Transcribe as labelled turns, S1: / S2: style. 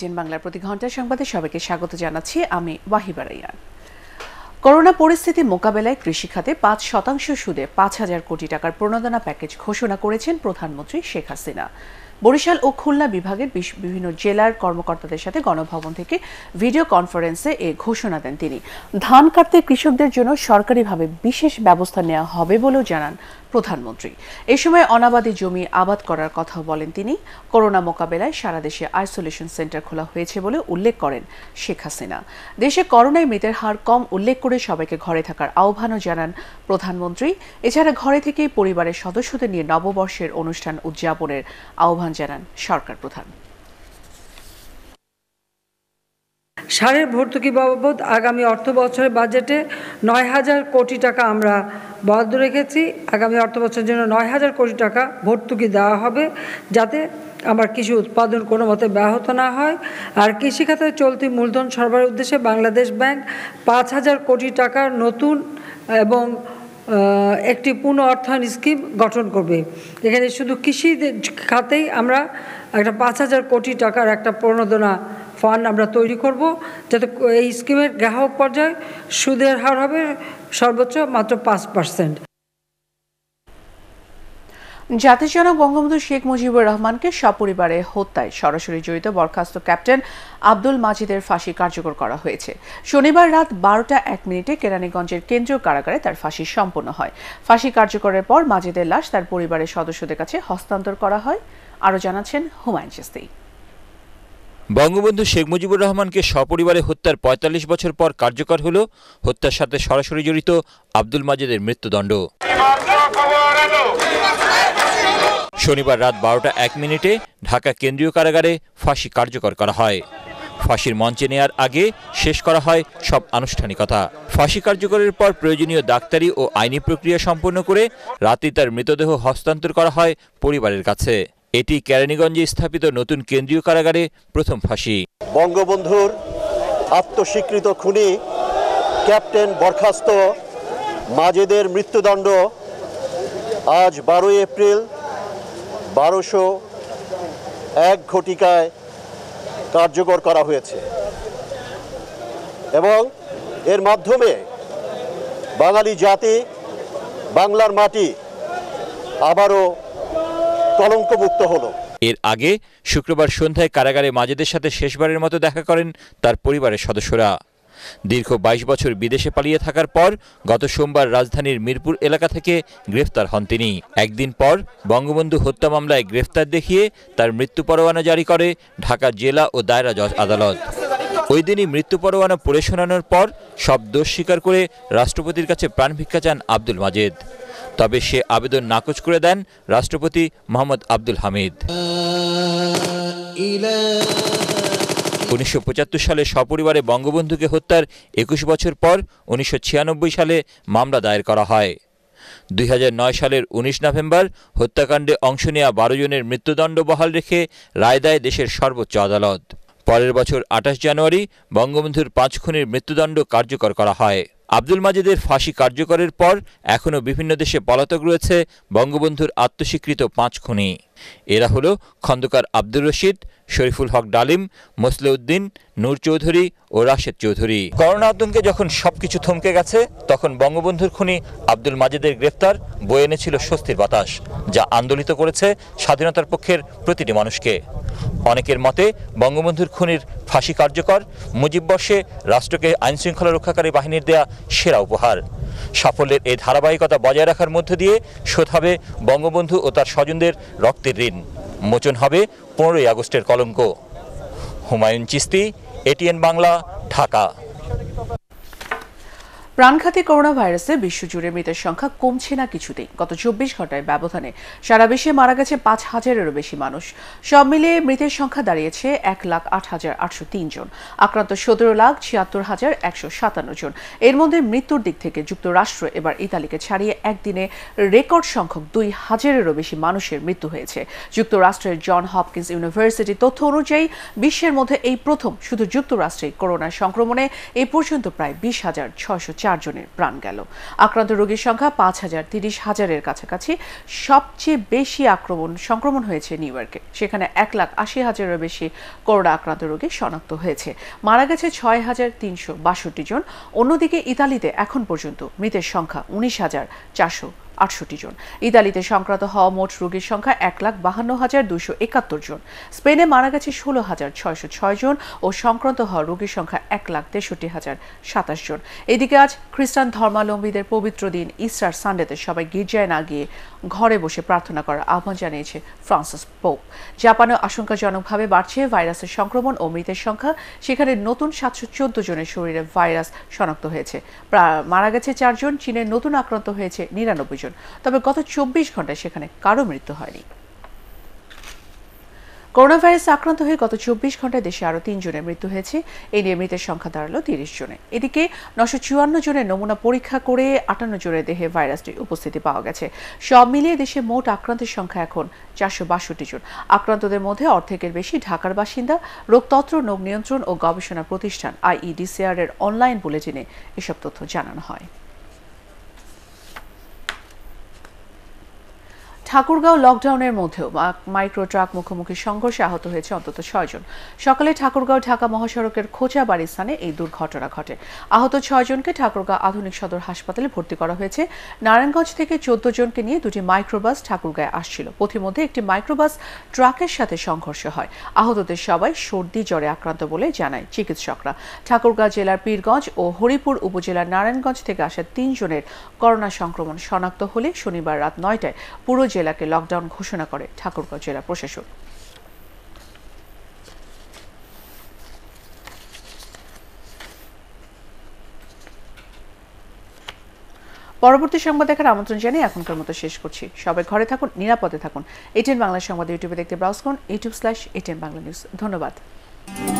S1: ten বাংলার প্রতি ঘন্টা সংবাদে সবাইকে স্বাগত জানাচ্ছি আমি ওয়াহিবা রাইয়ান করোনা পরিস্থিতি মোকাবেলায় কৃষিখাতে পাঁচ শতাংশ সুদে পাঁচ হাজার কোটি টাকার প্রণোদনা প্যাকেজ ঘোষণা করেছেন প্রধানমন্ত্রী শেখ হাসিনা বরিশাল ও খুলনা বিভাগের বিভিন্ন জেলার কর্মকর্তাদের সাথে গণভবন থেকে ভিডিও কনফারেন্সে এ ঘোষণা দেন তিনি ধান কাটতে কৃষকদের জন্য সরকারিভাবে বিশেষ ব্যবস্থা নেওয়া হবে বলেও জানান প্রধানমন্ত্রী এ সময় অনাবাদী জমি আবাদ করার কথা বলেন তিনি করোনা মোকাবেলায় সারা দেশে আইসোলেশন সেন্টার খোলা হয়েছে বলে উল্লেখ করেন শেখ হাসিনা দেশে করোনায় মৃতের হার কম উল্লেখ করে সবাইকে ঘরে থাকার আহ্বানও জানান প্রধানমন্ত্রী এছাড়া ঘরে থেকেই পরিবারের সদস্যদের নিয়ে নববর্ষের অনুষ্ঠান উদযাপনের আহ্বান জানান সরকার প্রধান সারের ভর্তুকি বাবদ আগামী অর্থ বছরের বাজেটে নয় হাজার কোটি টাকা আমরা বরাদ্দ রেখেছি আগামী অর্থ বছরের জন্য নয় হাজার কোটি টাকা ভর্তুকি দেওয়া হবে যাতে আমার কৃষি উৎপাদন কোনো মতে ব্যাহত না হয় আর কৃষিখাতে চলতি মূলধন সরবরাহের উদ্দেশ্যে বাংলাদেশ ব্যাংক পাঁচ হাজার কোটি টাকার নতুন এবং একটি পূর্ণ অর্থায়ন স্কিম গঠন করবে এখানে শুধু কৃষি খাতেই আমরা একটা পাঁচ হাজার কোটি টাকার একটা প্রণোদনা ফান্ড আমরা তৈরি করব যাতে এই স্কিমের গ্রাহক পর্যায়ে সুদের হার হবে সর্বোচ্চ মাত্র পাঁচ পার্সেন্ট জাতিজনক বঙ্গবন্ধু শেখ মুজিবুর রহমানকে সপরিবারে হত্যায় সরাসরি জড়িত বরখাস্ত ক্যাপ্টেন আব্দুল মাজিদের ফাঁসি কার্যকর করা হয়েছে শনিবার রাত বারোটা এক মিনিটে কেরানীগঞ্জের কেন্দ্রীয় কারাগারে তার ফাঁসি সম্পন্ন হয় ফাঁসি কার্যকরের পর মাজিদের লাশ তার পরিবারের সদস্যদের কাছে হস্তান্তর করা হয় আরও জানাচ্ছেন হুমায়ুন চিস্তি
S2: বঙ্গবন্ধু শেখ মুজিবুর রহমানকে সপরিবারে হত্যার ৪৫ বছর পর কার্যকর হল হত্যার সাথে সরাসরি জড়িত আব্দুল মাজেদের মৃত্যুদণ্ড শনিবার রাত বারোটা এক মিনিটে ঢাকা কেন্দ্রীয় কারাগারে ফাঁসি কার্যকর করা হয় ফাঁসির মঞ্চে নেয়ার আগে শেষ করা হয় সব আনুষ্ঠানিকতা ফাঁসি কার্যকরের পর প্রয়োজনীয় ডাক্তারি ও আইনি প্রক্রিয়া সম্পন্ন করে রাতে তার মৃতদেহ হস্তান্তর করা হয় পরিবারের কাছে এটি কেরানীগঞ্জে স্থাপিত নতুন কেন্দ্রীয় কারাগারে প্রথম ফাঁসি বঙ্গবন্ধুর আত্মস্বীকৃত খুনি ক্যাপ্টেন বরখাস্ত মাজেদের মৃত্যুদণ্ড আজ বারোই এপ্রিল বারোশো এক ঘটিকায় কার্যকর করা হয়েছে এবং এর মাধ্যমে বাঙালি জাতি বাংলার মাটি আবারও কলঙ্কমুক্ত হলো এর আগে শুক্রবার সন্ধ্যায় কারাগারে মাজেদের সাথে শেষবারের মতো দেখা করেন তার পরিবারের সদস্যরা দীর্ঘ ২২ বছর বিদেশে পালিয়ে থাকার পর গত সোমবার রাজধানীর মিরপুর এলাকা থেকে গ্রেফতার হন তিনি একদিন পর বঙ্গবন্ধু হত্যা মামলায় গ্রেফতার দেখিয়ে তার মৃত্যু পরোয়ানা জারি করে ঢাকা জেলা ও দায়রা জজ আদালত ওই দিনই মৃত্যু পরোয়ানা পড়ে শোনানোর পর সব দোষ স্বীকার করে রাষ্ট্রপতির কাছে প্রাণভিক্ষা চান আব্দুল মাজেদ তবে সে আবেদন নাকচ করে দেন রাষ্ট্রপতি মোহাম্মদ আব্দুল হামিদ উনিশশো সালে সপরিবারে বঙ্গবন্ধুকে হত্যার একুশ বছর পর উনিশশো সালে মামলা দায়ের করা হয় দুই সালের ১৯ নভেম্বর হত্যাকাণ্ডে অংশ নেওয়া বারো জনের মৃত্যুদণ্ড বহাল রেখে রায় দেয় দেশের সর্বোচ্চ আদালত পরের বছর আঠাশ জানুয়ারি বঙ্গবন্ধুর পাঁচ খুনের মৃত্যুদণ্ড কার্যকর করা হয় আব্দুল মাজেদের ফাঁসি কার্যকরের পর এখনও বিভিন্ন দেশে পলাতক রয়েছে বঙ্গবন্ধুর আত্মস্বীকৃত পাঁচ খুনি এরা হল খন্দকার আব্দুর রশিদ শরীফুল হক ডালিম মসলেউদ্দিন নূর চৌধুরী ও রাশেদ চৌধুরী করোনা আতঙ্কে যখন সবকিছু থমকে গেছে তখন বঙ্গবন্ধুর খুনি আব্দুল মাজেদের গ্রেফতার বয়ে এনেছিল স্বস্তির বাতাস যা আন্দোলিত করেছে স্বাধীনতার পক্ষের প্রতিটি মানুষকে অনেকের মতে বঙ্গবন্ধুর খুনির ফাঁসি কার্যকর মুজিববর্ষে রাষ্ট্রকে আইনশৃঙ্খলা রক্ষাকারী বাহিনীর দেয়া সেরা উপহার সাফল্যের এই ধারাবাহিকতা বজায় রাখার মধ্য দিয়ে শোধ হবে বঙ্গবন্ধু ও তার স্বজনদের রক্তের ঋণ মোচন হবে পনেরোই আগস্টের কলঙ্ক হুমায়ুন চিস্তি এটিএন বাংলা ঢাকা
S1: প্রাণঘাতী করোনা ভাইরাসে বিশ্বজুড়ে মৃতের সংখ্যা কমছে না কিছুতেই গত চব্বিশ ঘন্টায় ব্যবধানে সারা বিশ্বে মারা গেছে পাঁচ হাজারেরও বেশি মানুষ সব মিলিয়ে মৃতের সংখ্যা দাঁড়িয়েছে এক লাখ আট হাজার আটশো তিন জন আক্রান্ত সতেরো লাখ ছিয়াত্তর হাজার একশো সাতান্ন জন এর মধ্যে মৃত্যুর দিক থেকে যুক্তরাষ্ট্র এবার ইতালিকে ছাড়িয়ে একদিনে রেকর্ড সংখ্যক দুই হাজারেরও বেশি মানুষের মৃত্যু হয়েছে যুক্তরাষ্ট্রের জন হপকিন্স ইউনিভার্সিটি তথ্য অনুযায়ী বিশ্বের মধ্যে এই প্রথম শুধু যুক্তরাষ্ট্রে করোনা সংক্রমণে এ পর্যন্ত প্রায় বিশ হাজার ছয়শো চার চারজনের প্রাণ গেল আক্রান্ত রোগীর সংখ্যা পাঁচ হাজার তিরিশ হাজারের কাছাকাছি সবচেয়ে বেশি আক্রমণ সংক্রমণ হয়েছে নিউ ইয়র্কে সেখানে এক লাখ আশি হাজারের বেশি করোনা আক্রান্ত রোগী শনাক্ত হয়েছে মারা গেছে ছয় হাজার তিনশো বাষট্টি জন অন্যদিকে ইতালিতে এখন পর্যন্ত মৃতের সংখ্যা উনিশ হাজার চারশো আটষট্টি জন ইতালিতে সংক্রান্ত হওয়া মোট রোগীর সংখ্যা এক লাখ বাহান্ন হাজার দুশো একাত্তর জন স্পেনে মারা গেছে ষোলো হাজার ছয়শো ছয় জন ও সংক্রান্ত হওয়া রোগীর সংখ্যা এক লাখ তেষট্টি হাজার সাতাশ জন এদিকে আজ খ্রিস্টান ধর্মাবলম্বীদের পবিত্র দিন ইস্টার সানডেতে সবাই গির্জায় না গিয়ে ঘরে বসে প্রার্থনা করার আহ্বান জানিয়েছে ফ্রান্সিস পোপ জাপানে আশঙ্কাজনকভাবে বাড়ছে ভাইরাসের সংক্রমণ ও মৃতের সংখ্যা সেখানে নতুন সাতশো চোদ্দ জনের শরীরে ভাইরাস শনাক্ত হয়েছে মারা গেছে চারজন চীনের নতুন আক্রান্ত হয়েছে নিরানব্বই জন জন তবে গত চব্বিশ ঘন্টায় সেখানে কারো মৃত্যু হয়নি করোনা ভাইরাস আক্রান্ত হয়ে গত চব্বিশ ঘন্টায় দেশে আরও তিন জনের মৃত্যু হয়েছে এই নিয়ে মৃতের সংখ্যা দাঁড়ালো তিরিশ জনে এদিকে নশো চুয়ান্ন জনের নমুনা পরীক্ষা করে আটান্ন জনের দেহে ভাইরাসটির উপস্থিতি পাওয়া গেছে সব মিলিয়ে দেশে মোট আক্রান্তের সংখ্যা এখন চারশো বাষট্টি জন আক্রান্তদের মধ্যে অর্ধেকের বেশি ঢাকার বাসিন্দা রোগতত্ত্ব রোগ নিয়ন্ত্রণ ও গবেষণা প্রতিষ্ঠান আইইডিসিআর এর অনলাইন বুলেটিনে এসব তথ্য জানানো হয় ঠাকুরগাঁও লকডাউনের মধ্যেও মাইক্রো ট্রাক মুখোমুখি সংঘর্ষে আহত হয়েছে অন্তত ছয়জন সকালে ঠাকুরগাঁও ঢাকা মহাসড়কের খোঁচা বাড়ির স্থানে এই দুর্ঘটনা ঘটে আহত ছয়জনকে ঠাকুরগাঁও আধুনিক সদর হাসপাতালে ভর্তি করা হয়েছে নারায়ণগঞ্জ থেকে চোদ্দ জনকে নিয়ে দুটি মাইক্রোবাস ঠাকুরগাঁয়ে আসছিল পথিমধ্যে একটি মাইক্রোবাস ট্রাকের সাথে সংঘর্ষ হয় আহতদের সবাই সর্দি জ্বরে আক্রান্ত বলে জানায় চিকিৎসকরা ঠাকুরগাঁও জেলার পীরগঞ্জ ও হরিপুর উপজেলার নারায়ণগঞ্জ থেকে আসা তিনজনের করোনা সংক্রমণ শনাক্ত হলে শনিবার রাত নয়টায় পুরো জেলা জেলাকে লকডাউন ঘোষণা করে ঠাকুরগাঁও জেলা প্রশাসক পরবর্তী সংবাদ দেখার আমন্ত্রণ জানিয়ে এখনকার মতো শেষ করছি সবাই ঘরে থাকুন নিরাপদে থাকুন এটিএন বাংলা সংবাদ ইউটিউবে দেখতে ব্রাউজ করুন YouTube slash ATN Bangla news ধন্যবাদ